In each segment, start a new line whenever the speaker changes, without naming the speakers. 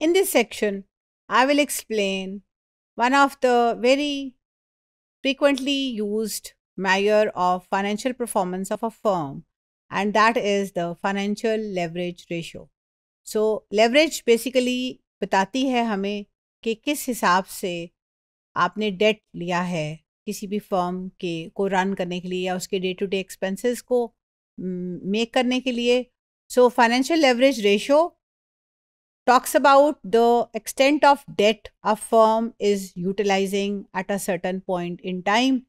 In this section, I will explain one of the very frequently used measure of financial performance of a firm and that is the financial leverage ratio. So leverage basically बताती है हमें कि किस हिसाब से आपने date लिया है किसी भी फर्म के को रन करने के लिए या उसके डे टू डे एक्सपेंसेस को मेक करने के लिए so financial leverage ratio talks about the extent of debt a firm is utilizing at a certain point in time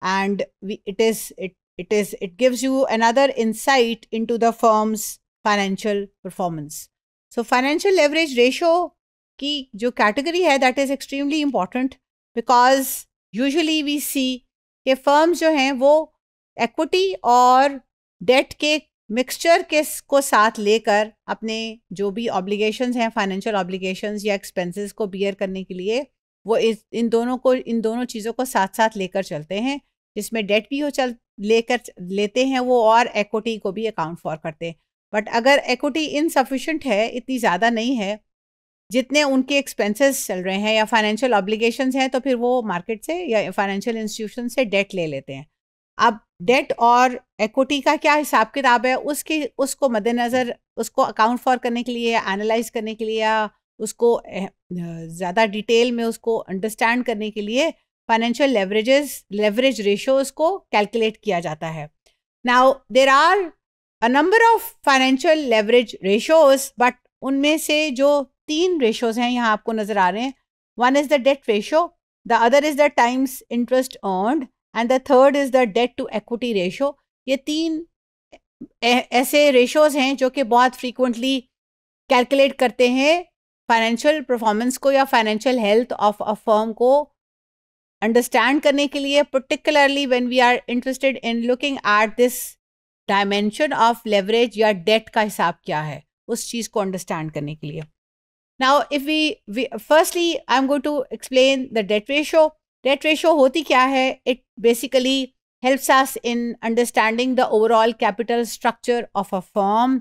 and we, it is it it is it gives you another insight into the firm's financial performance so financial leverage ratio ki jo category hai that is extremely important because usually we see कि firms jo hain wo equity or debt ke. Mixture के को साथ लेकर अपने जो भी obligations हैं financial obligations या एक्सपेंसेस को बियर करने के लिए वो इस इन दोनों को इन दोनों चीज़ों को साथ साथ लेकर चलते हैं जिसमें डेट भी हो चल लेकर लेते हैं वो और एक्विटी को भी अकाउंट फॉर करते हैं बट अगर एक्विटी इनसफिशेंट है इतनी ज़्यादा नहीं है जितने उनके एक्सपेंसेस चल रहे हैं या फाइनेंशियल ऑब्लिगेशंस हैं तो फिर वो मार्केट से या फाइनेंशियल इंस्टीट्यूशन से डेट ले लेते हैं अब डेट और एक्विटी का क्या हिसाब किताब है उसकी उसको मद्देनज़र उसको अकाउंट फॉर करने के लिए एनालाइज करने के लिए उसको ज़्यादा डिटेल में उसको अंडरस्टैंड करने के लिए फाइनेंशियल लेवरेजेस लेवरेज रेशो को कैलकुलेट किया जाता है now there are a number of financial leverage ratios but उनमें से जो तीन रेशोज हैं यहाँ आपको नज़र आ रहे हैं one is the debt ratio the other is the times interest earned and the third is the debt to equity ratio ये तीन ऐसे रेशोज़ हैं जो कि बहुत फ्रीक्वेंटली कैलकुलेट करते हैं फाइनेंशियल परफॉर्मेंस को या financial health of a firm को अंडरस्टैंड करने के लिए particularly when we are interested in looking at this dimension of leverage या डेट का हिसाब क्या है उस चीज़ को अंडरस्टैंड करने के लिए now if we firstly I am going to explain the debt ratio debt ratio होती क्या है it basically helps us in understanding the overall capital structure of a form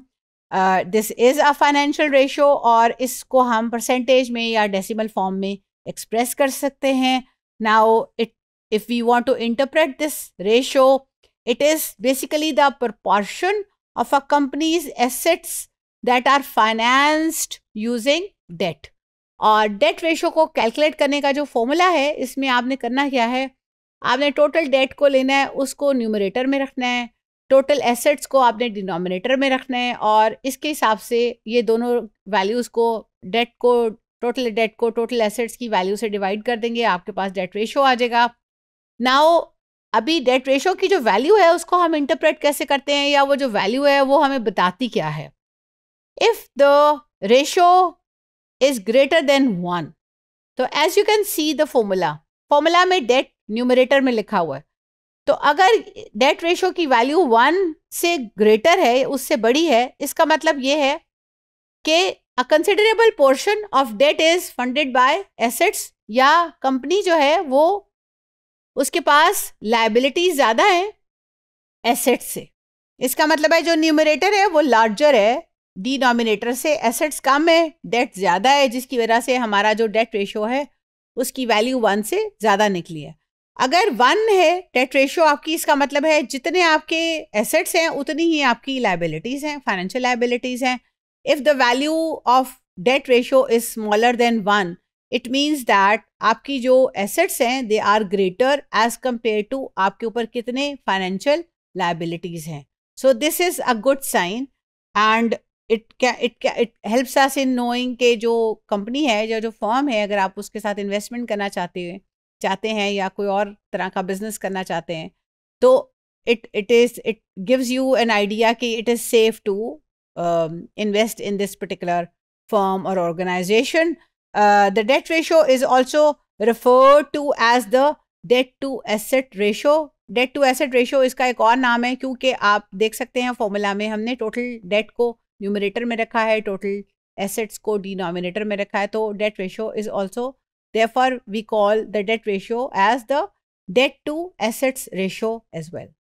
this is a financial ratio और इसको हम percentage में या decimal form में express कर सकते हैं now it if we want to interpret this ratio it is basically the proportion of a company's assets that are financed using debt और डेट रेशो को कैलकुलेट करने का जो फॉर्मूला है इसमें आपने करना क्या है आपने टोटल डेट को लेना है उसको न्यूमरेटर में रखना है टोटल एसेट्स को आपने डिनोमिनेटर में रखना है और इसके हिसाब से ये दोनों वैल्यूज़ को डेट को टोटल डेट को टोटल एसेट्स की वैल्यू से डिवाइड कर देंगे आपके पास डेट रेशो आ जाएगा नाउ अभी डेट रेशो की जो वैल्यू है उसको हम इंटरप्रेट कैसे करते हैं या वो जो वैल्यू है वो हमें बताती क्या है if the ratio is greater than one तो as you can see the formula formula में डेट न्यूमरेटर में लिखा हुआ है तो अगर डेट रेशो की वैल्यू वन से ग्रेटर है उससे बड़ी है इसका मतलब ये है कि a considerable portion of debt is funded by assets या कंपनी जो है वो उसके पास लाइबिलिटी ज़्यादा है एसेट से इसका मतलब है जो न्यूमरेटर है वो लार्जर है डिनोमिनेटर से एसेट्स कम है डेट ज़्यादा है जिसकी वजह से हमारा जो डेट रेशो है उसकी वैल्यू वन से ज़्यादा निकली है अगर वन है डेट रेशो आपकी इसका मतलब है जितने आपके एसेट्स हैं उतनी ही आपकी लाइबिलिटीज़ हैं फाइनेंशियल लाइबिलिटीज़ हैं if the value of debt ratio is smaller than one it means that आपकी जो एसेट्स हैं they are greater as compare to आपके ऊपर कितने फाइनेंशियल लाइबिलिटीज़ हैं so this is a good sign and it क्या it क्या it helps us in knowing के जो कंपनी है या जो फॉर्म है अगर आप उसके साथ इन्वेस्टमेंट करना चाहते हैं चाहते हैं या कोई और तरह का बिजनेस करना चाहते हैं तो it it is it gives you an idea कि it is safe to invest in this particular form और organisation the debt ratio is also refer to as the debt to asset ratio debt to asset ratio इसका एक और नाम है क्योंकि आप देख सकते हैं फॉर्मूला में हमने टोटल डेट को न्यूमरेटर में रखा है टोटल एसेट्स को डिनोमिनेटर में रखा है तो debt ratio is also they we call the debt ratio as the debt to assets ratio as well